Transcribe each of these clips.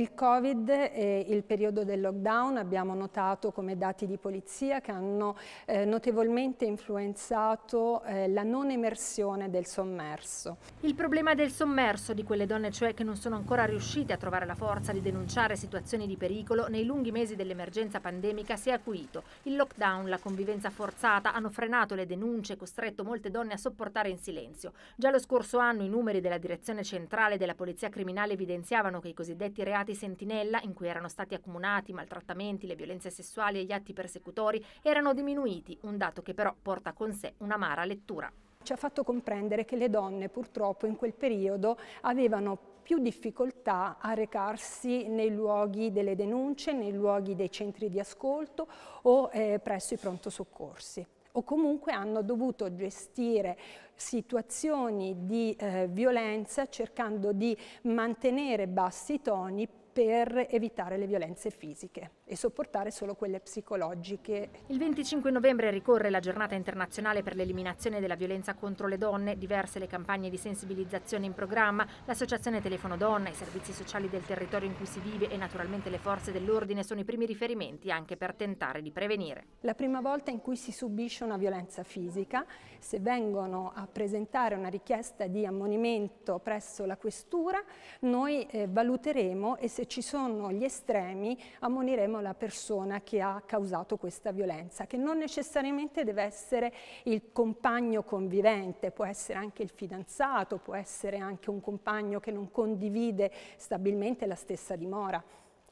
Il Covid e il periodo del lockdown abbiamo notato come dati di polizia che hanno eh, notevolmente influenzato eh, la non emersione del sommerso. Il problema del sommerso, di quelle donne cioè che non sono ancora riuscite a trovare la forza di denunciare situazioni di pericolo, nei lunghi mesi dell'emergenza pandemica si è acuito. Il lockdown, la convivenza forzata hanno frenato le denunce e costretto molte donne a sopportare in silenzio. Già lo scorso anno i numeri della Direzione Centrale della Polizia Criminale evidenziavano che i cosiddetti reati stati sentinella, in cui erano stati accomunati i maltrattamenti, le violenze sessuali e gli atti persecutori, erano diminuiti, un dato che però porta con sé un'amara lettura ci ha fatto comprendere che le donne purtroppo in quel periodo avevano più difficoltà a recarsi nei luoghi delle denunce, nei luoghi dei centri di ascolto o eh, presso i pronto soccorsi o comunque hanno dovuto gestire situazioni di eh, violenza cercando di mantenere bassi toni per evitare le violenze fisiche e sopportare solo quelle psicologiche. Il 25 novembre ricorre la giornata internazionale per l'eliminazione della violenza contro le donne, diverse le campagne di sensibilizzazione in programma, l'associazione Telefono Donna, i servizi sociali del territorio in cui si vive e naturalmente le forze dell'ordine sono i primi riferimenti anche per tentare di prevenire. La prima volta in cui si subisce una violenza fisica, se vengono a presentare una richiesta di ammonimento presso la questura, noi eh, valuteremo e se ci sono gli estremi ammoniremo la persona che ha causato questa violenza, che non necessariamente deve essere il compagno convivente, può essere anche il fidanzato, può essere anche un compagno che non condivide stabilmente la stessa dimora.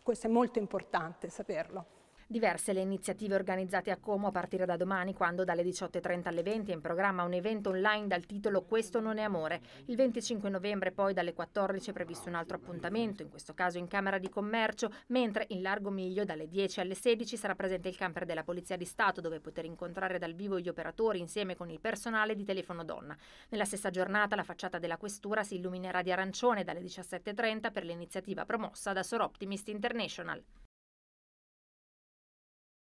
Questo è molto importante saperlo. Diverse le iniziative organizzate a Como a partire da domani, quando dalle 18.30 alle 20 è in programma un evento online dal titolo Questo non è amore. Il 25 novembre poi dalle 14 è previsto un altro appuntamento, in questo caso in Camera di Commercio, mentre in Largo Miglio dalle 10 alle 16 sarà presente il camper della Polizia di Stato dove poter incontrare dal vivo gli operatori insieme con il personale di Telefono Donna. Nella stessa giornata la facciata della Questura si illuminerà di arancione dalle 17.30 per l'iniziativa promossa da Soroptimist International.